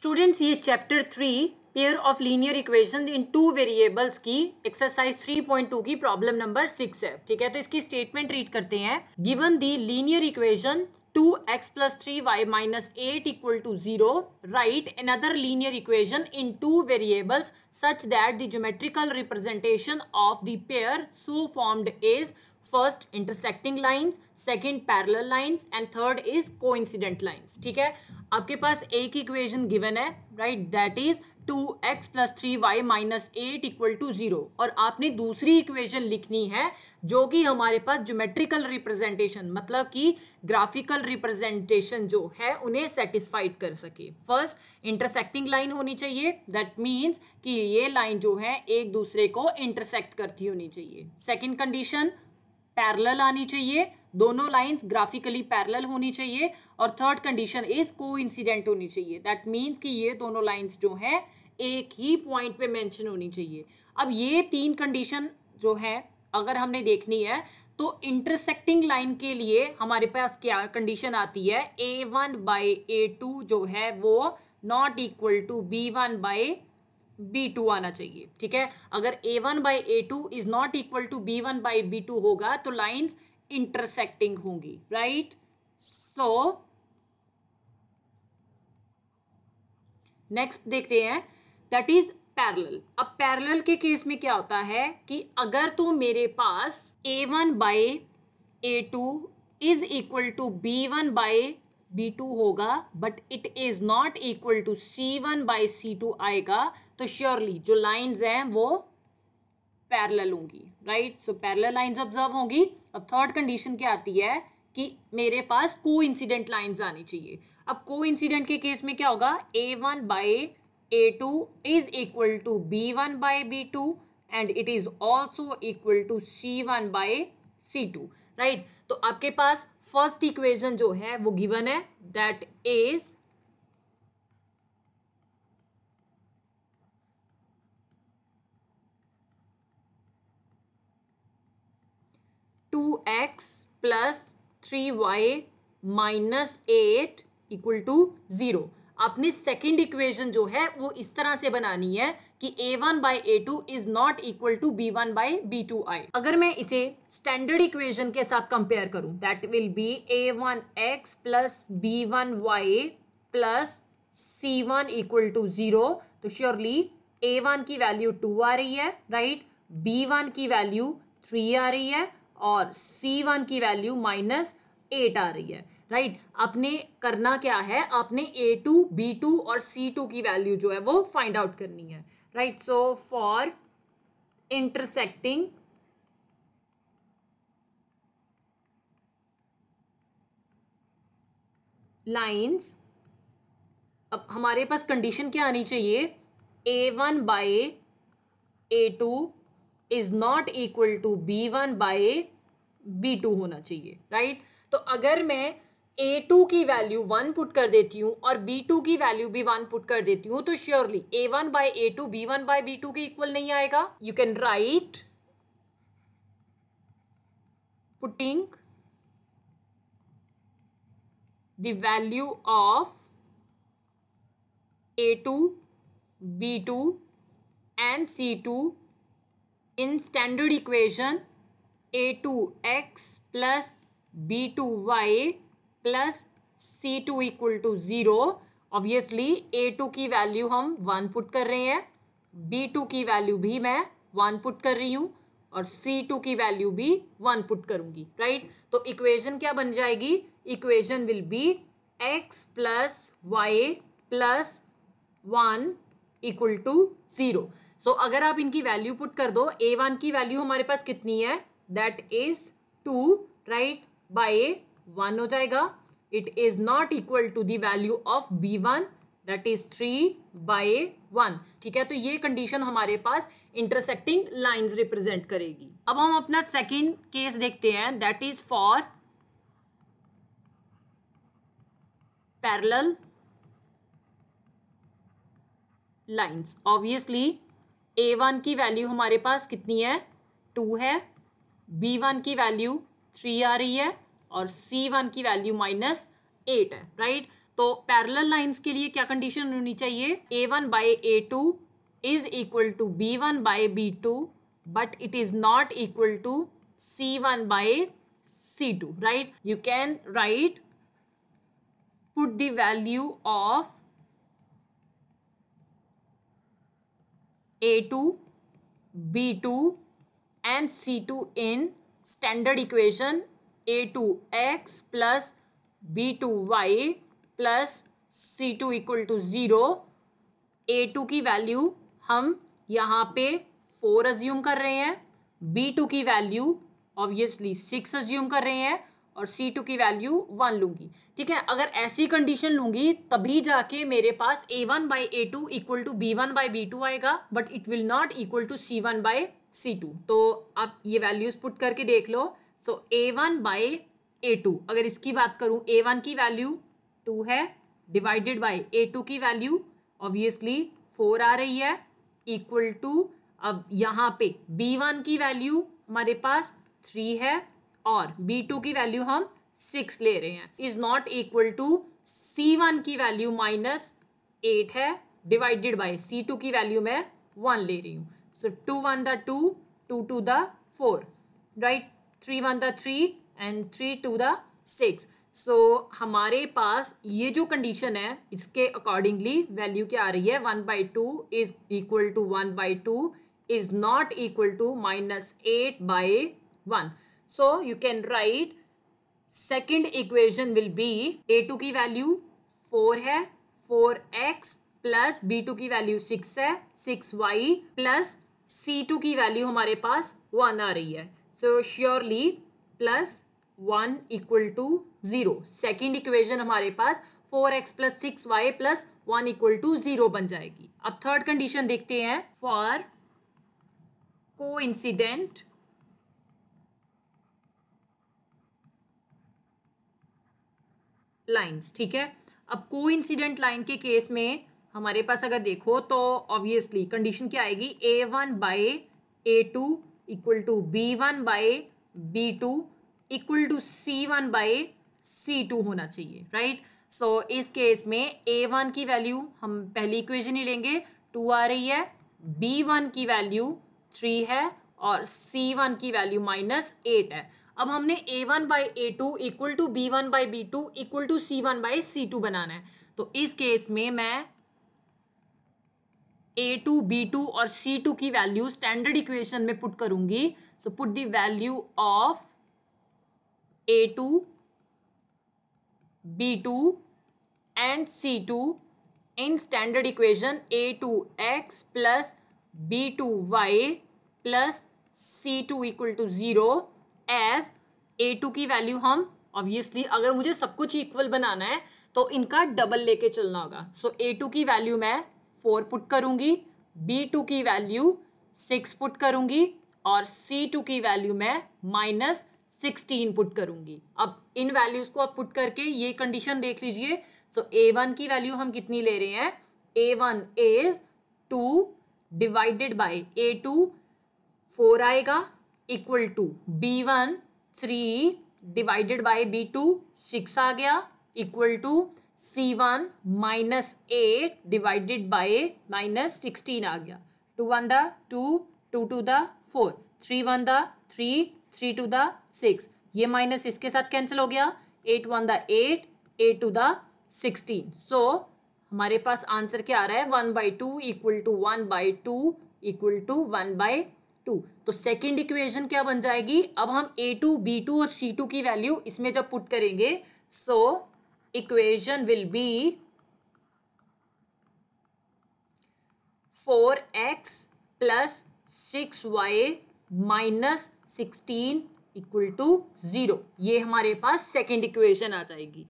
Students ये chapter three pair of linear equation in two variables की exercise three point two की problem number six है ठीक है तो इसकी स्टेटमेंट रीड करते हैं given the linear equation two x plus three y minus eight equal to zero right another linear equation in two variables such that the geometrical representation of the pair so formed is first intersecting lines second parallel lines and third is coincident lines ठीक है आपके पास एक equation given है right that is two x plus three y minus eight equal to zero और आपने दूसरी equation लिखनी है जो कि हमारे पास ज्योमेट्रिकल रिप्रेजेंटेशन मतलब कि ग्राफिकल रिप्रेजेंटेशन जो है उन्हें सेटिस्फाइड कर सके फर्स्ट इंटरसेक्टिंग लाइन होनी चाहिए दैट मीन्स कि ये लाइन जो है एक दूसरे को इंटरसेक्ट करती होनी चाहिए सेकेंड कंडीशन पैरल आनी चाहिए दोनों लाइंस ग्राफिकली पैरल होनी चाहिए और थर्ड कंडीशन इज को होनी चाहिए दैट मीन्स कि ये दोनों लाइंस जो हैं एक ही पॉइंट पे मेंशन होनी चाहिए अब ये तीन कंडीशन जो है अगर हमने देखनी है तो इंटरसेक्टिंग लाइन के लिए हमारे पास क्या कंडीशन आती है a one by a two जो है वो not equal to b one by b two आना चाहिए ठीक है अगर a one by a two is not equal to b one by b two होगा तो लाइन्स इंटरसेक्टिंग होंगी राइट सो नेक्स्ट देखते हैं दैट इज पैरल अब पैरल के केस में क्या होता है कि अगर तो मेरे पास a one by a two is equal to b one by b two होगा but it is not equal to c one by c two आएगा तो श्योरली जो लाइन्स हैं वो पैरल होंगी right so parallel lines observe होंगी अब third condition क्या आती है कि मेरे पास को इंसिडेंट लाइन्स आनी चाहिए अब को इंसिडेंट के केस में क्या होगा a one by a two is equal to b one by b two and it is also equal to c one by c two right तो आपके पास फर्स्ट इक्वेशन जो है वो गिवन है that is x plus three y minus eight equal to zero अपनी second equation जो है वो इस तरह से बनानी है कि a one by a two is not equal to b one by b two आई अगर मैं इसे स्टैंडर्ड इक्वेशन के साथ कंपेयर करूं that will be a one x plus b one y plus c one equal to zero तो surely a one की value two आ रही है राइट बी वन की वैल्यू थ्री आ रही है और सी वन की वैल्यू माइनस एट आ रही है राइट right? आपने करना क्या है आपने ए टू बी टू और सी टू की वैल्यू जो है वो फाइंड आउट करनी है right so for intersecting lines अब हमारे पास कंडीशन क्या आनी चाहिए a one by a two is not equal to b one by b two होना चाहिए राइट right? तो अगर मैं ए टू की वैल्यू वन पुट कर देती हूँ और बी टू की वैल्यू भी वन पुट कर देती हूँ तो surely a one by a two b one by b two के इक्वल नहीं आएगा you can write putting of a two b two and c two two x plus b two y plus c two equal to zero obviously two की value हम one put कर रहे हैं b two की value भी मैं one put कर रही हूँ और सी टू की वैल्यू भी वन पुट करूँगी राइट तो इक्वेशन क्या बन जाएगी equation will be x plus y plus one equal to zero so so, अगर आप इनकी वैल्यू पुट कर दो ए वन की वैल्यू हमारे पास कितनी है that is two right by a one हो जाएगा it is not equal to the value of b one that is three by one ठीक है तो ये कंडीशन हमारे पास इंटरसेक्टिंग लाइंस रिप्रेजेंट करेगी अब हम अपना सेकेंड केस देखते हैं that is for parallel lines obviously a one की वैल्यू हमारे पास कितनी है टू है बी वन की वैल्यू थ्री आ रही है और सी वन की वैल्यू माइनस एट है राइट तो पैरल लाइन्स के लिए क्या कंडीशन होनी चाहिए a one by a two is equal to b one by b two but it is not equal to c one by c two right you can write put value of a two b two and c two in standard equation a two x plus b two y plus c two equal to zero a two की value हम यहाँ पे four assume कर रहे हैं b two की value obviously six assume कर रहे हैं और सी टू की वैल्यू वन लूंगी ठीक है अगर ऐसी कंडीशन लूंगी तभी जाके मेरे पास a one by a two equal to b one by b two आएगा but it will not equal to c one by c two तो आप ये वैल्यूज़ पुट करके देख लो सो a one by a two अगर इसकी बात करूँ ए वन की वैल्यू टू है डिवाइडेड बाई ए टू की वैल्यू ऑब्वियसली फोर आ रही है इक्वल टू अब यहाँ पे बी वन की वैल्यू हमारे पास थ्री है और बी टू की वैल्यू हम सिक्स ले रहे हैं is not equal to c one की वैल्यू माइनस एट है डिवाइडेड बाय सी टू की वैल्यू मैं वन ले रही हूँ so two one the two two two the four right three one the three and three two the six सो हमारे पास ये जो कंडीशन है इसके अकॉर्डिंगली वैल्यू क्या आ रही है one by two is equal to one by two is not equal to minus eight by one so you can write second second will be a two की वैल्यू फोर है four x plus b two की value six है six y plus c two की value हमारे पास one आ रही है so surely plus one equal to zero second equation हमारे पास four x plus six y plus one equal to zero बन जाएगी अब थर्ड कंडीशन देखते हैं फॉर को इंसिडेंट लाइंस ठीक है अब को इंसिडेंट लाइन के केस में हमारे पास अगर देखो तो ऑब्वियसली कंडीशन क्या आएगी a one by a two equal to b one by b two equal to c one by c two होना चाहिए राइट सो so, इस केस में ए वन की वैल्यू हम पहली इक्वेशन ही लेंगे टू आ रही है बी वन की वैल्यू थ्री है और सी वन की वैल्यू माइनस एट है अब हमने a one by a two equal to b one by b two equal to c one by c two बनाना है तो इस केस में मैं ए टू बी टू और सी टू की वैल्यू स्टैंडर्ड इक्वेशन में पुट करूंगी so put the value of a two b two and c two in standard equation a two x plus b two y plus c two equal to zero as a two की value हम obviously अगर मुझे सब कुछ equal बनाना है तो इनका double लेके चलना होगा सो ए टू की वैल्यू मैं फोर पुट करूंगी बी टू की वैल्यू सिक्स पुट करूंगी और सी टू की वैल्यू मैं माइनस सिक्सटीन पुट करूंगी अब इन वैल्यूज को आप पुट करके ये कंडीशन देख लीजिए सो ए वन की वैल्यू हम कितनी ले रहे हैं a one is two divided by a two four आएगा equal to b one three divided by b two six आ गया equal to c one minus eight divided by minus sixteen आ गया two one the two two two the four three one the three three two the six ये minus इसके साथ cancel हो गया eight one the eight eight two the sixteen सो हमारे पास answer क्या आ रहा है one by two equal to one by two equal to one by two तो सेकेंड इक्वेशन क्या बन जाएगी अब हम ए टू बी टू और सी टू की वैल्यू इसमें जब पुट करेंगे so equation will be four x plus six y minus sixteen equal to zero ये हमारे पास सेकेंड इक्वेशन आ जाएगी